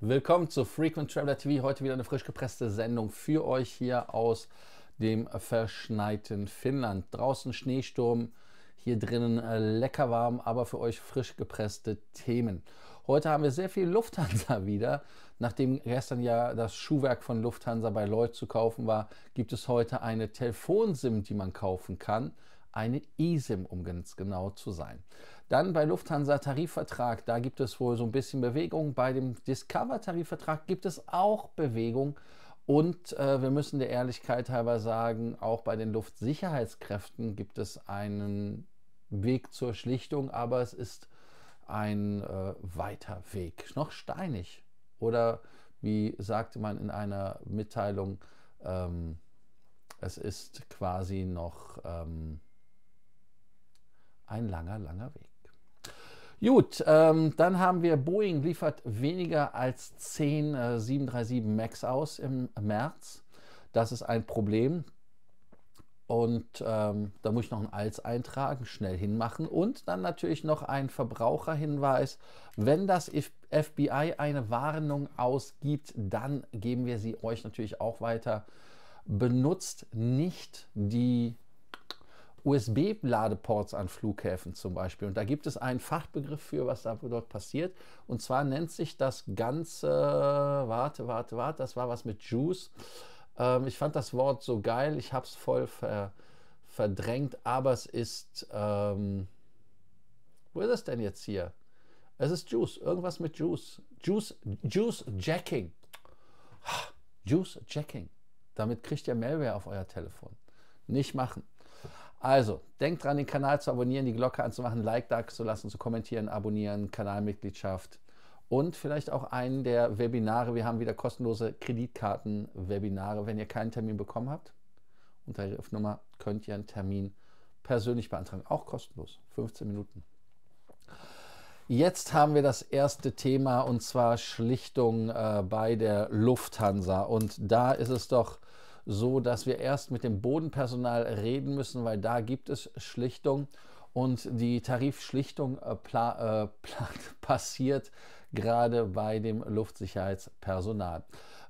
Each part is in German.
Willkommen zu Frequent Traveler TV. Heute wieder eine frisch gepresste Sendung für euch hier aus dem verschneiten Finnland. Draußen Schneesturm, hier drinnen äh, lecker warm, aber für euch frisch gepresste Themen. Heute haben wir sehr viel Lufthansa wieder. Nachdem gestern ja das Schuhwerk von Lufthansa bei Lloyd zu kaufen war, gibt es heute eine Telefonsim, die man kaufen kann. Eine eSIM, um ganz genau zu sein. Dann bei Lufthansa Tarifvertrag, da gibt es wohl so ein bisschen Bewegung. Bei dem Discover Tarifvertrag gibt es auch Bewegung. Und äh, wir müssen der Ehrlichkeit halber sagen, auch bei den Luftsicherheitskräften gibt es einen Weg zur Schlichtung, aber es ist ein äh, weiter Weg, noch steinig. Oder wie sagte man in einer Mitteilung, ähm, es ist quasi noch ähm, ein langer, langer Weg. Gut, ähm, dann haben wir Boeing liefert weniger als 10 äh, 737 MAX aus im März. Das ist ein Problem. Und ähm, da muss ich noch ein Als eintragen, schnell hinmachen. Und dann natürlich noch ein Verbraucherhinweis. Wenn das FBI eine Warnung ausgibt, dann geben wir sie euch natürlich auch weiter. Benutzt nicht die USB-Ladeports an Flughäfen zum Beispiel. Und da gibt es einen Fachbegriff für, was da dort passiert. Und zwar nennt sich das Ganze, warte, warte, warte, das war was mit Juice. Ähm, ich fand das Wort so geil, ich habe es voll ver, verdrängt, aber es ist, ähm, wo ist es denn jetzt hier? Es ist Juice, irgendwas mit Juice. Juice, Juice Jacking. Juice Jacking. Damit kriegt ihr Malware auf euer Telefon. Nicht machen. Also, denkt dran, den Kanal zu abonnieren, die Glocke anzumachen, Like da zu lassen, zu kommentieren, abonnieren, Kanalmitgliedschaft und vielleicht auch einen der Webinare. Wir haben wieder kostenlose Kreditkarten-Webinare. Wenn ihr keinen Termin bekommen habt, unter der Nummer könnt ihr einen Termin persönlich beantragen. Auch kostenlos, 15 Minuten. Jetzt haben wir das erste Thema und zwar Schlichtung äh, bei der Lufthansa. Und da ist es doch so dass wir erst mit dem Bodenpersonal reden müssen, weil da gibt es Schlichtung und die Tarifschlichtung äh, pla, äh, passiert gerade bei dem Luftsicherheitspersonal.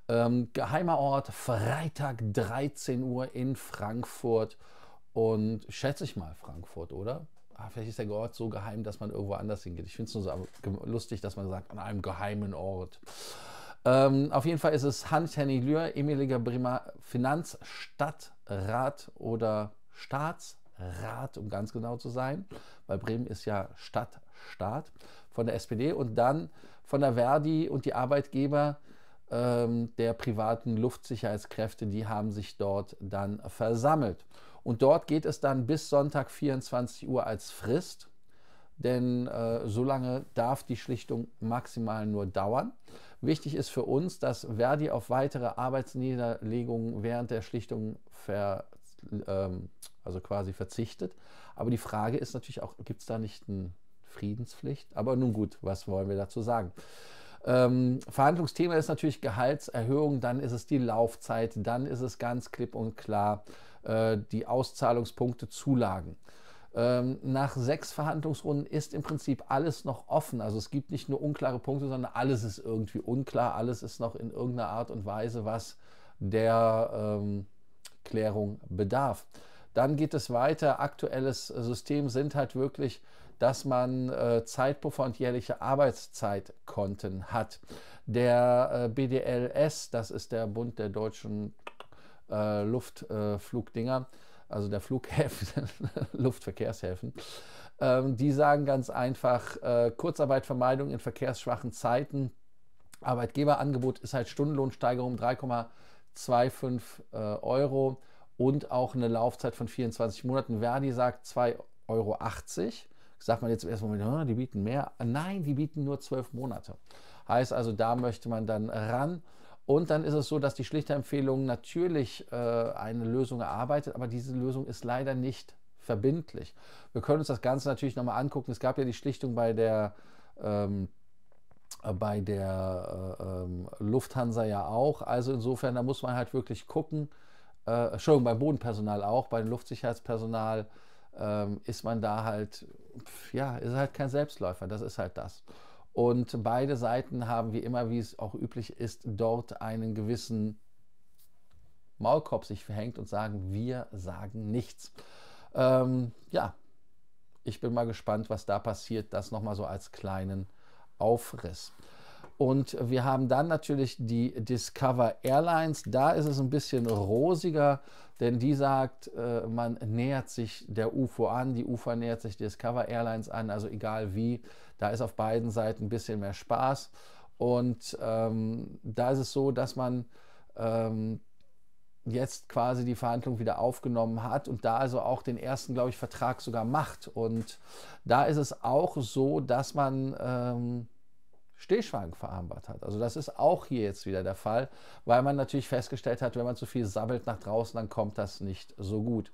Ähm, geheimer Ort, Freitag 13 Uhr in Frankfurt und schätze ich mal Frankfurt, oder? Ah, vielleicht ist der Ort so geheim, dass man irgendwo anders hingeht. Ich finde es nur so lustig, dass man sagt, an einem geheimen Ort. Ähm, auf jeden Fall ist es Hans-Henning Lühr, ehemaliger Bremer Finanzstadtrat oder Staatsrat, um ganz genau zu sein, weil Bremen ist ja Stadtstaat von der SPD und dann von der Verdi und die Arbeitgeber ähm, der privaten Luftsicherheitskräfte, die haben sich dort dann versammelt. Und dort geht es dann bis Sonntag 24 Uhr als Frist denn äh, so lange darf die Schlichtung maximal nur dauern. Wichtig ist für uns, dass Verdi auf weitere Arbeitsniederlegungen während der Schlichtung ver, ähm, also quasi verzichtet. Aber die Frage ist natürlich auch, gibt es da nicht eine Friedenspflicht? Aber nun gut, was wollen wir dazu sagen? Ähm, Verhandlungsthema ist natürlich Gehaltserhöhung, dann ist es die Laufzeit, dann ist es ganz klipp und klar äh, die Auszahlungspunkte, Zulagen. Ähm, nach sechs Verhandlungsrunden ist im Prinzip alles noch offen. Also es gibt nicht nur unklare Punkte, sondern alles ist irgendwie unklar. Alles ist noch in irgendeiner Art und Weise, was der ähm, Klärung bedarf. Dann geht es weiter. Aktuelles äh, System sind halt wirklich, dass man äh, Zeitpuffer und jährliche Arbeitszeitkonten hat. Der äh, BDLS, das ist der Bund der deutschen äh, Luftflugdinger, also der Flughäfen, Luftverkehrshäfen, ähm, die sagen ganz einfach, äh, Kurzarbeitvermeidung in verkehrsschwachen Zeiten, Arbeitgeberangebot ist halt Stundenlohnsteigerung 3,25 äh, Euro und auch eine Laufzeit von 24 Monaten. Verdi sagt 2,80 Euro. Sagt man jetzt im ersten Moment, ah, die bieten mehr. Nein, die bieten nur 12 Monate. Heißt also, da möchte man dann ran und dann ist es so, dass die Schlichterempfehlung natürlich äh, eine Lösung erarbeitet, aber diese Lösung ist leider nicht verbindlich. Wir können uns das Ganze natürlich nochmal angucken. Es gab ja die Schlichtung bei der, ähm, bei der äh, ähm, Lufthansa ja auch. Also insofern, da muss man halt wirklich gucken. Äh, Entschuldigung, beim Bodenpersonal auch, beim Luftsicherheitspersonal ähm, ist man da halt, ja, ist halt kein Selbstläufer. Das ist halt das. Und beide Seiten haben wie immer, wie es auch üblich ist, dort einen gewissen Maulkorb sich verhängt und sagen, wir sagen nichts. Ähm, ja, ich bin mal gespannt, was da passiert. Das nochmal so als kleinen Aufriss. Und wir haben dann natürlich die Discover Airlines. Da ist es ein bisschen rosiger, denn die sagt, äh, man nähert sich der UFO an, die UFO nähert sich Discover Airlines an, also egal wie, da ist auf beiden Seiten ein bisschen mehr Spaß. Und ähm, da ist es so, dass man ähm, jetzt quasi die Verhandlung wieder aufgenommen hat und da also auch den ersten, glaube ich, Vertrag sogar macht. Und da ist es auch so, dass man... Ähm, Stillschweigen vereinbart hat. Also das ist auch hier jetzt wieder der Fall, weil man natürlich festgestellt hat, wenn man zu viel sabbelt nach draußen, dann kommt das nicht so gut.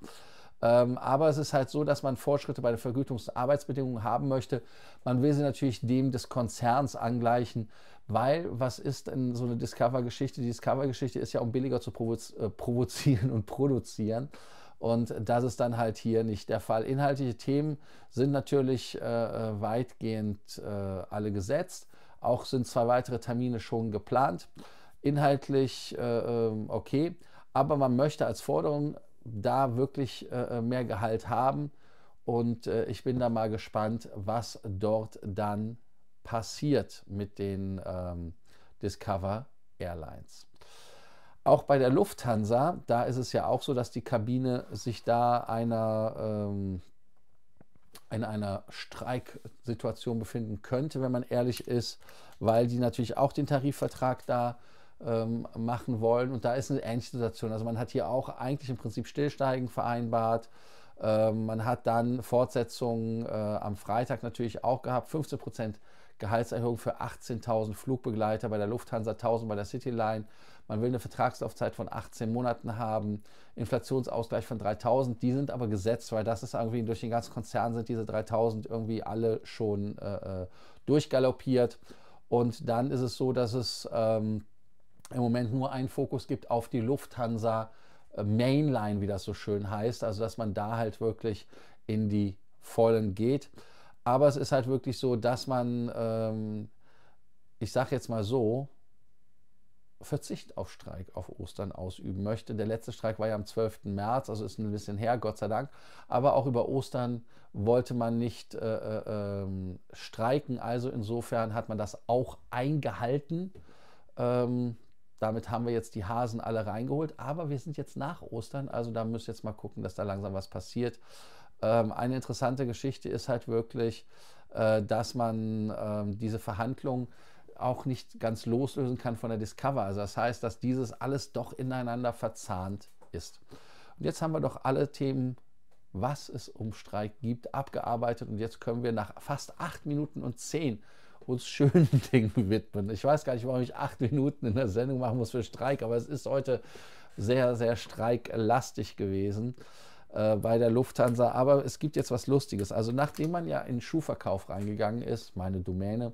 Ähm, aber es ist halt so, dass man Fortschritte bei der Vergütungs- und Arbeitsbedingungen haben möchte. Man will sie natürlich dem des Konzerns angleichen, weil was ist denn so eine Discover-Geschichte? Die Discover-Geschichte ist ja, um billiger zu provoz äh, provozieren und produzieren. Und das ist dann halt hier nicht der Fall. Inhaltliche Themen sind natürlich äh, äh weitgehend äh, alle gesetzt. Auch sind zwei weitere Termine schon geplant. Inhaltlich äh, ähm, okay, aber man möchte als Forderung da wirklich äh, äh, mehr Gehalt haben. Und äh, ich bin da mal gespannt, was dort dann passiert mit den ähm, Discover Airlines. Auch bei der Lufthansa, da ist es ja auch so, dass die Kabine sich da einer ähm, in einer Streiksituation befinden könnte, wenn man ehrlich ist, weil die natürlich auch den Tarifvertrag da ähm, machen wollen. Und da ist eine ähnliche Situation. Also man hat hier auch eigentlich im Prinzip Stillsteigen vereinbart. Ähm, man hat dann Fortsetzungen äh, am Freitag natürlich auch gehabt. 15 Prozent Gehaltserhöhung für 18.000 Flugbegleiter bei der Lufthansa, 1.000 bei der Cityline. Man will eine Vertragslaufzeit von 18 Monaten haben, Inflationsausgleich von 3.000. Die sind aber gesetzt, weil das ist irgendwie durch den ganzen Konzern sind diese 3.000 irgendwie alle schon äh, äh, durchgaloppiert. Und dann ist es so, dass es ähm, im Moment nur einen Fokus gibt auf die Lufthansa äh, Mainline, wie das so schön heißt. Also dass man da halt wirklich in die Vollen geht. Aber es ist halt wirklich so, dass man, ähm, ich sage jetzt mal so, Verzicht auf Streik auf Ostern ausüben möchte. Der letzte Streik war ja am 12. März, also ist ein bisschen her, Gott sei Dank. Aber auch über Ostern wollte man nicht äh, äh, ähm, streiken. Also insofern hat man das auch eingehalten. Ähm, damit haben wir jetzt die Hasen alle reingeholt. Aber wir sind jetzt nach Ostern, also da müsst ihr jetzt mal gucken, dass da langsam was passiert. Ähm, eine interessante Geschichte ist halt wirklich, äh, dass man äh, diese Verhandlungen auch nicht ganz loslösen kann von der Discover. Also das heißt, dass dieses alles doch ineinander verzahnt ist. Und jetzt haben wir doch alle Themen, was es um Streik gibt, abgearbeitet. Und jetzt können wir nach fast acht Minuten und zehn uns schönen Dingen widmen. Ich weiß gar nicht, warum ich acht Minuten in der Sendung machen muss für Streik, aber es ist heute sehr, sehr streiklastig gewesen. Äh, bei der Lufthansa. Aber es gibt jetzt was Lustiges. Also nachdem man ja in Schuhverkauf reingegangen ist, meine Domäne,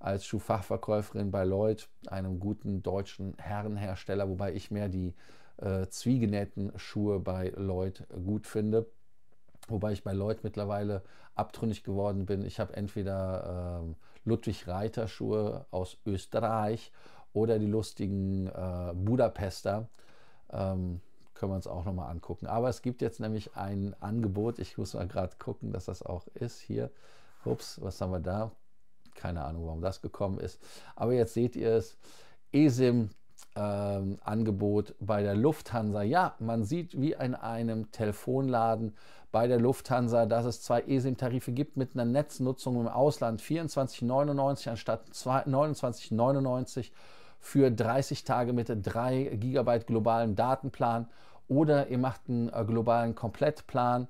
als Schuhfachverkäuferin bei Lloyd, einem guten deutschen Herrenhersteller, wobei ich mehr die äh, zwiegenähten Schuhe bei Lloyd gut finde. Wobei ich bei Lloyd mittlerweile abtrünnig geworden bin. Ich habe entweder äh, Ludwig Reiter Schuhe aus Österreich oder die lustigen äh, Budapester. Ähm, können wir uns auch nochmal angucken. Aber es gibt jetzt nämlich ein Angebot. Ich muss mal gerade gucken, dass das auch ist. Hier, ups, was haben wir da? Keine Ahnung, warum das gekommen ist. Aber jetzt seht ihr es. ESIM ähm, Angebot bei der Lufthansa. Ja, man sieht wie in einem Telefonladen bei der Lufthansa, dass es zwei ESIM-Tarife gibt mit einer Netznutzung im Ausland 24,99 anstatt 29,99 für 30 Tage mit 3 GB globalem Datenplan oder ihr macht einen äh, globalen Komplettplan.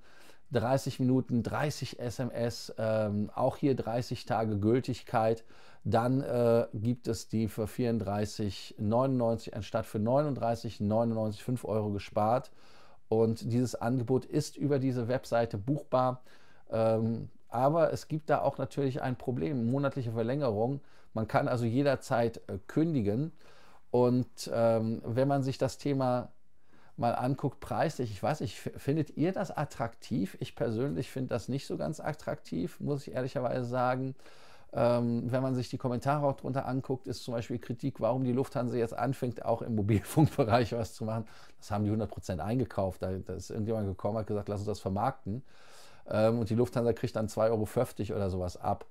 30 Minuten, 30 SMS, ähm, auch hier 30 Tage Gültigkeit. Dann äh, gibt es die für 34,99 anstatt für 39,99 5 Euro gespart. Und dieses Angebot ist über diese Webseite buchbar. Ähm, aber es gibt da auch natürlich ein Problem, monatliche Verlängerung. Man kann also jederzeit äh, kündigen. Und ähm, wenn man sich das Thema mal anguckt preislich. Ich weiß nicht, findet ihr das attraktiv? Ich persönlich finde das nicht so ganz attraktiv, muss ich ehrlicherweise sagen. Ähm, wenn man sich die Kommentare auch drunter anguckt, ist zum Beispiel Kritik, warum die Lufthansa jetzt anfängt, auch im Mobilfunkbereich was zu machen. Das haben die 100% eingekauft. Da, da, ist irgendjemand gekommen, und hat gesagt, lass uns das vermarkten. Ähm, und die Lufthansa kriegt dann 2,50 Euro oder sowas ab.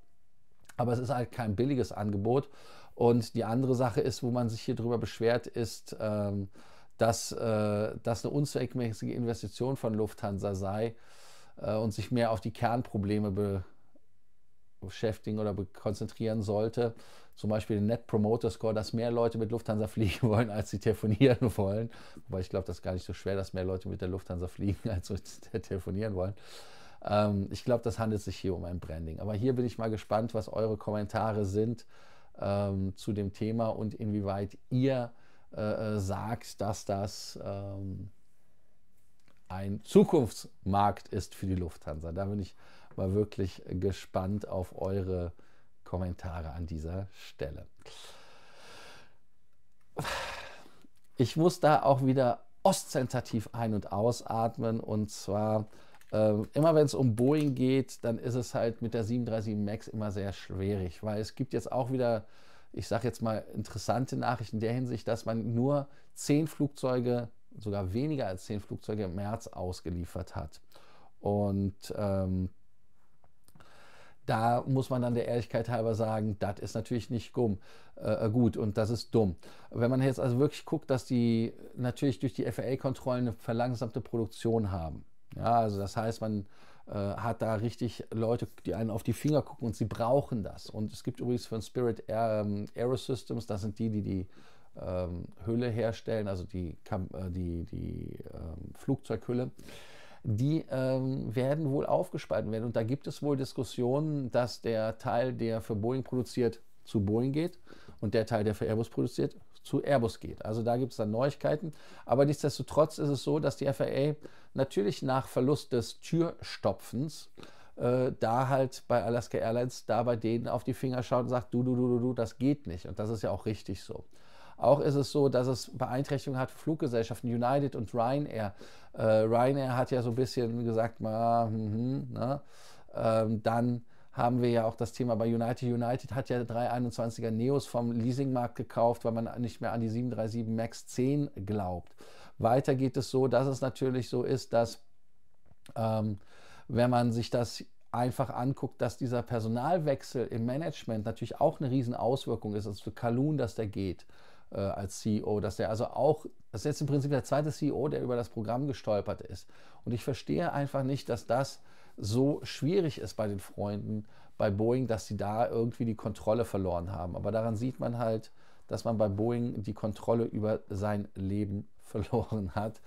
Aber es ist halt kein billiges Angebot. Und die andere Sache ist, wo man sich hier drüber beschwert, ist, ähm, dass äh, das eine unzweckmäßige Investition von Lufthansa sei äh, und sich mehr auf die Kernprobleme be beschäftigen oder be konzentrieren sollte. Zum Beispiel den Net Promoter Score, dass mehr Leute mit Lufthansa fliegen wollen, als sie telefonieren wollen. Wobei ich glaube, das ist gar nicht so schwer, dass mehr Leute mit der Lufthansa fliegen, als sie telefonieren wollen ähm, ich glaube, das handelt sich hier um ein Branding. Aber hier bin ich mal gespannt, was eure Kommentare sind ähm, zu dem Thema und inwieweit ihr äh, äh, sagt, dass das ähm, ein Zukunftsmarkt ist für die Lufthansa. Da bin ich mal wirklich gespannt auf eure Kommentare an dieser Stelle. Ich muss da auch wieder ostentativ ein- und ausatmen und zwar äh, immer wenn es um Boeing geht, dann ist es halt mit der 737 MAX immer sehr schwierig, weil es gibt jetzt auch wieder ich sage jetzt mal, interessante Nachricht in der Hinsicht, dass man nur zehn Flugzeuge, sogar weniger als zehn Flugzeuge im März ausgeliefert hat. Und ähm, da muss man dann der Ehrlichkeit halber sagen, das ist natürlich nicht gumm, äh, äh, gut und das ist dumm. Wenn man jetzt also wirklich guckt, dass die natürlich durch die FAA-Kontrollen eine verlangsamte Produktion haben. Ja, also das heißt, man äh, hat da richtig Leute, die einen auf die Finger gucken und sie brauchen das. Und es gibt übrigens von Spirit Air, ähm, Aerosystems, das sind die, die die ähm, Hülle herstellen, also die, äh, die, die ähm, Flugzeughülle die ähm, werden wohl aufgespalten werden. Und da gibt es wohl Diskussionen, dass der Teil, der für Boeing produziert, zu Boeing geht und der Teil, der für Airbus produziert, zu Airbus geht. Also da gibt es dann Neuigkeiten. Aber nichtsdestotrotz ist es so, dass die FAA natürlich nach Verlust des Türstopfens äh, da halt bei Alaska Airlines da bei denen auf die Finger schaut und sagt, du, du, du, du, du, das geht nicht. Und das ist ja auch richtig so. Auch ist es so, dass es Beeinträchtigungen hat, Fluggesellschaften United und Ryanair. Äh, Ryanair hat ja so ein bisschen gesagt, ma, mh, mh, na, ne? ähm, dann haben wir ja auch das Thema bei United. United hat ja 321er Neos vom Leasingmarkt gekauft, weil man nicht mehr an die 737 MAX 10 glaubt. Weiter geht es so, dass es natürlich so ist, dass ähm, wenn man sich das einfach anguckt, dass dieser Personalwechsel im Management natürlich auch eine riesen Auswirkung ist. also für Kalun, dass der geht äh, als CEO, dass der also auch, das ist jetzt im Prinzip der zweite CEO, der über das Programm gestolpert ist. Und ich verstehe einfach nicht, dass das so schwierig ist bei den Freunden bei Boeing, dass sie da irgendwie die Kontrolle verloren haben. Aber daran sieht man halt, dass man bei Boeing die Kontrolle über sein Leben verloren hat,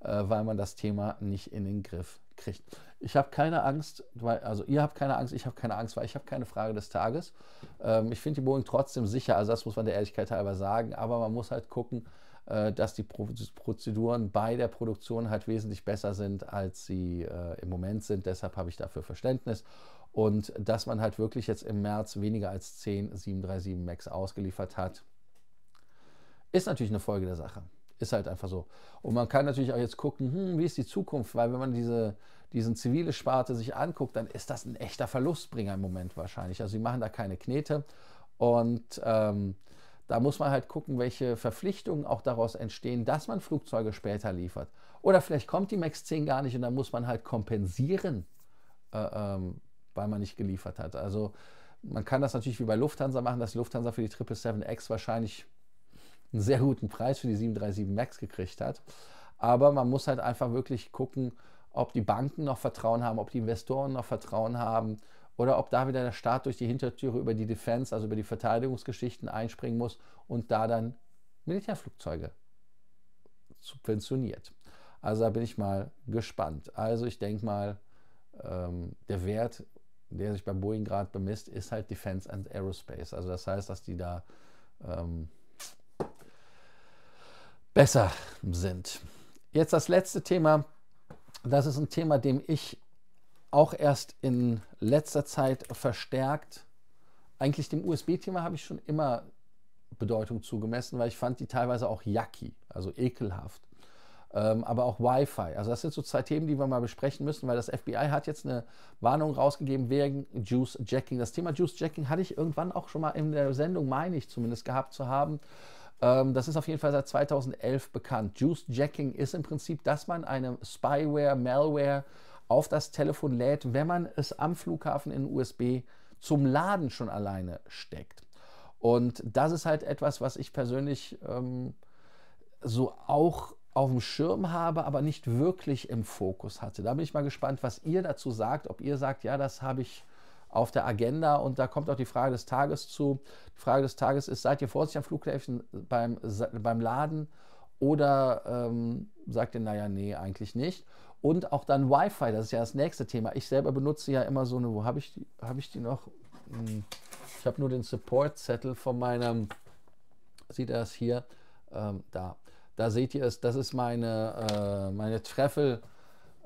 äh, weil man das Thema nicht in den Griff kriegt. Ich habe keine Angst, weil, also ihr habt keine Angst, ich habe keine Angst, weil ich habe keine Frage des Tages. Ähm, ich finde die Boeing trotzdem sicher, also das muss man der Ehrlichkeit halber sagen, aber man muss halt gucken, äh, dass die Prozeduren bei der Produktion halt wesentlich besser sind, als sie äh, im Moment sind. Deshalb habe ich dafür Verständnis. Und dass man halt wirklich jetzt im März weniger als 10 737 MAX ausgeliefert hat, ist natürlich eine Folge der Sache. Ist halt einfach so. Und man kann natürlich auch jetzt gucken, hm, wie ist die Zukunft? Weil wenn man diese, diesen zivile Sparte sich anguckt, dann ist das ein echter Verlustbringer im Moment wahrscheinlich. Also sie machen da keine Knete. Und ähm, da muss man halt gucken, welche Verpflichtungen auch daraus entstehen, dass man Flugzeuge später liefert. Oder vielleicht kommt die MAX 10 gar nicht und dann muss man halt kompensieren, äh, ähm, weil man nicht geliefert hat. Also man kann das natürlich wie bei Lufthansa machen, dass Lufthansa für die 777X wahrscheinlich einen sehr guten Preis für die 737 MAX gekriegt hat. Aber man muss halt einfach wirklich gucken, ob die Banken noch Vertrauen haben, ob die Investoren noch Vertrauen haben, oder ob da wieder der Staat durch die Hintertüre über die Defense, also über die Verteidigungsgeschichten einspringen muss und da dann Militärflugzeuge subventioniert. Also da bin ich mal gespannt. Also ich denke mal, ähm, der Wert, der sich bei Boeing gerade bemisst, ist halt Defense and Aerospace. Also das heißt, dass die da ähm, besser sind. Jetzt das letzte Thema. Das ist ein Thema, dem ich auch erst in letzter Zeit verstärkt. Eigentlich dem USB-Thema habe ich schon immer Bedeutung zugemessen, weil ich fand die teilweise auch yucky, also ekelhaft. Ähm, aber auch Wi-Fi. Also das sind so zwei Themen, die wir mal besprechen müssen, weil das FBI hat jetzt eine Warnung rausgegeben wegen Juice-Jacking. Das Thema Juice-Jacking hatte ich irgendwann auch schon mal in der Sendung, meine ich zumindest, gehabt zu haben. Ähm, das ist auf jeden Fall seit 2011 bekannt. Juice-Jacking ist im Prinzip, dass man eine Spyware, Malware, auf das Telefon lädt, wenn man es am Flughafen in USB zum Laden schon alleine steckt. Und das ist halt etwas, was ich persönlich ähm, so auch auf dem Schirm habe, aber nicht wirklich im Fokus hatte. Da bin ich mal gespannt, was ihr dazu sagt, ob ihr sagt, ja, das habe ich auf der Agenda und da kommt auch die Frage des Tages zu. Die Frage des Tages ist, seid ihr vorsichtig am Flughafen beim, beim Laden oder ähm, sagt ihr, naja, nee, eigentlich nicht. Und auch dann Wi-Fi, das ist ja das nächste Thema. Ich selber benutze ja immer so eine, wo habe ich die, habe ich die noch? Hm, ich habe nur den Support-Zettel von meinem, sieht ihr das hier? Ähm, da. Da seht ihr es, das ist meine, äh, meine Treffel,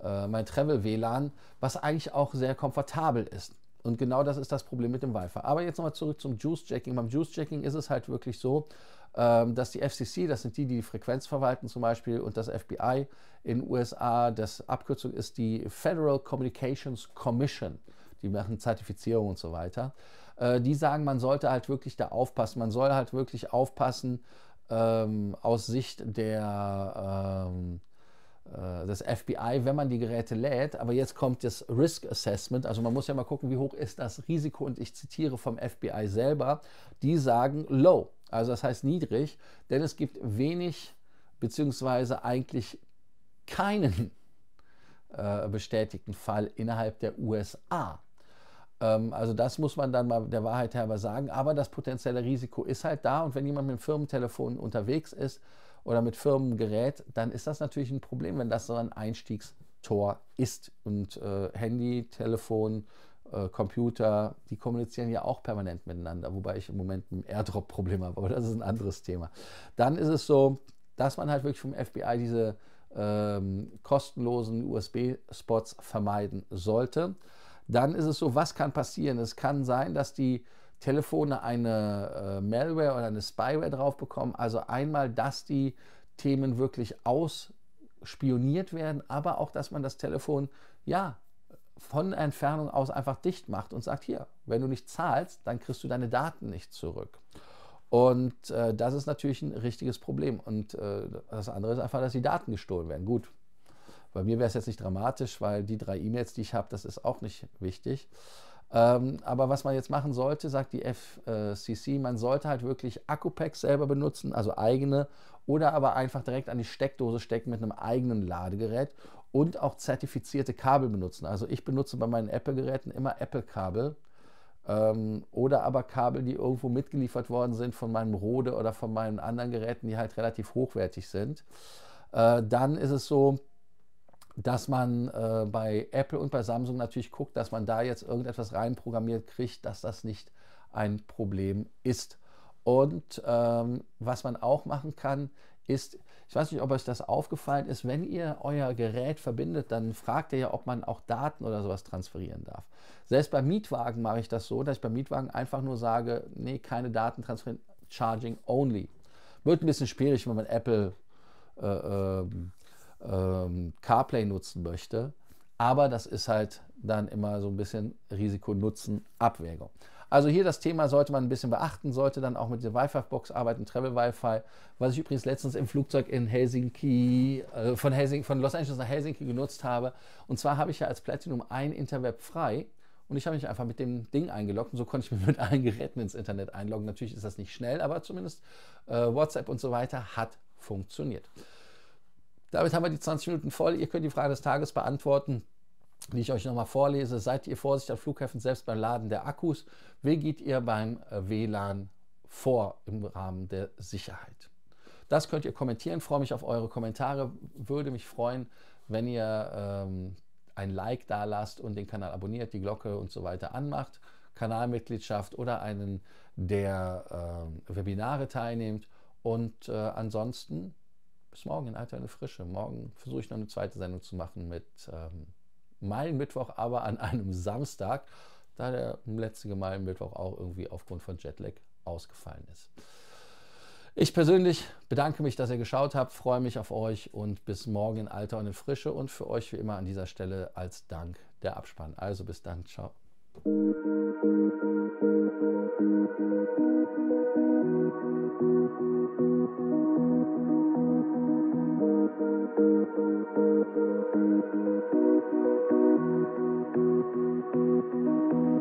äh, mein Travel-WLAN, was eigentlich auch sehr komfortabel ist. Und genau das ist das Problem mit dem Wi-Fi. Aber jetzt nochmal zurück zum Juice-Jacking. Beim Juice-Jacking ist es halt wirklich so, ähm, dass die FCC, das sind die, die die Frequenz verwalten zum Beispiel, und das FBI in den USA, das Abkürzung ist die Federal Communications Commission. Die machen Zertifizierung und so weiter. Äh, die sagen, man sollte halt wirklich da aufpassen. Man soll halt wirklich aufpassen ähm, aus Sicht der... Ähm, äh, das FBI, wenn man die Geräte lädt. Aber jetzt kommt das Risk Assessment. Also man muss ja mal gucken, wie hoch ist das Risiko. Und ich zitiere vom FBI selber, die sagen low, also das heißt niedrig, denn es gibt wenig beziehungsweise eigentlich keinen äh, bestätigten Fall innerhalb der USA. Ähm, also das muss man dann mal der Wahrheit halber sagen. Aber das potenzielle Risiko ist halt da. Und wenn jemand mit dem Firmentelefon unterwegs ist, oder mit Firmen gerät, dann ist das natürlich ein Problem, wenn das so ein Einstiegstor ist. Und äh, Handy, Telefon, äh, Computer, die kommunizieren ja auch permanent miteinander, wobei ich im Moment ein Airdrop-Problem habe, aber das ist ein anderes Thema. Dann ist es so, dass man halt wirklich vom FBI diese ähm, kostenlosen USB-Spots vermeiden sollte. Dann ist es so, was kann passieren? Es kann sein, dass die Telefone eine äh, Malware oder eine Spyware drauf bekommen. Also einmal, dass die Themen wirklich ausspioniert werden, aber auch, dass man das Telefon ja von Entfernung aus einfach dicht macht und sagt, hier, wenn du nicht zahlst, dann kriegst du deine Daten nicht zurück. Und äh, das ist natürlich ein richtiges Problem. Und äh, das andere ist einfach, dass die Daten gestohlen werden. Gut, bei mir wäre es jetzt nicht dramatisch, weil die drei E-Mails, die ich habe, das ist auch nicht wichtig. Ähm, aber was man jetzt machen sollte, sagt die FCC, man sollte halt wirklich Akku-Packs selber benutzen, also eigene, oder aber einfach direkt an die Steckdose stecken mit einem eigenen Ladegerät und auch zertifizierte Kabel benutzen. Also ich benutze bei meinen Apple-Geräten immer Apple-Kabel ähm, oder aber Kabel, die irgendwo mitgeliefert worden sind von meinem Rode oder von meinen anderen Geräten, die halt relativ hochwertig sind. Äh, dann ist es so, dass man äh, bei Apple und bei Samsung natürlich guckt, dass man da jetzt irgendetwas reinprogrammiert kriegt, dass das nicht ein Problem ist. Und ähm, was man auch machen kann, ist, ich weiß nicht, ob euch das aufgefallen ist, wenn ihr euer Gerät verbindet, dann fragt ihr ja, ob man auch Daten oder sowas transferieren darf. Selbst beim Mietwagen mache ich das so, dass ich beim Mietwagen einfach nur sage, nee, keine Daten transferieren, Charging only. Wird ein bisschen schwierig, wenn man Apple äh, ähm, ähm, CarPlay nutzen möchte. Aber das ist halt dann immer so ein bisschen Risiko-Nutzen-Abwägung. Also hier das Thema sollte man ein bisschen beachten, sollte dann auch mit der Wi-Fi-Box arbeiten, Travel Wi-Fi, was ich übrigens letztens im Flugzeug in Helsinki, äh, von, Helsinki von Los Angeles nach Helsinki genutzt habe. Und zwar habe ich ja als Platinum ein Interweb frei und ich habe mich einfach mit dem Ding eingeloggt und so konnte ich mich mit allen Geräten ins Internet einloggen. Natürlich ist das nicht schnell, aber zumindest äh, WhatsApp und so weiter hat funktioniert. Damit haben wir die 20 Minuten voll. Ihr könnt die Frage des Tages beantworten die ich euch nochmal vorlese. Seid ihr vorsichtig an Flughäfen, selbst beim Laden der Akkus? Wie geht ihr beim äh, WLAN vor im Rahmen der Sicherheit? Das könnt ihr kommentieren. Ich freue mich auf eure Kommentare. Würde mich freuen, wenn ihr ähm, ein Like da lasst und den Kanal abonniert, die Glocke und so weiter anmacht, Kanalmitgliedschaft oder einen der äh, Webinare teilnimmt. Und äh, ansonsten bis morgen in alter Frische. Morgen versuche ich noch eine zweite Sendung zu machen mit ähm, Meilenmittwoch, aber an einem Samstag, da der letzte Meilenmittwoch auch irgendwie aufgrund von Jetlag ausgefallen ist. Ich persönlich bedanke mich, dass ihr geschaut habt, freue mich auf euch und bis morgen in alter und in Frische und für euch wie immer an dieser Stelle als Dank der Abspann. Also bis dann, ciao. Thank Thank you.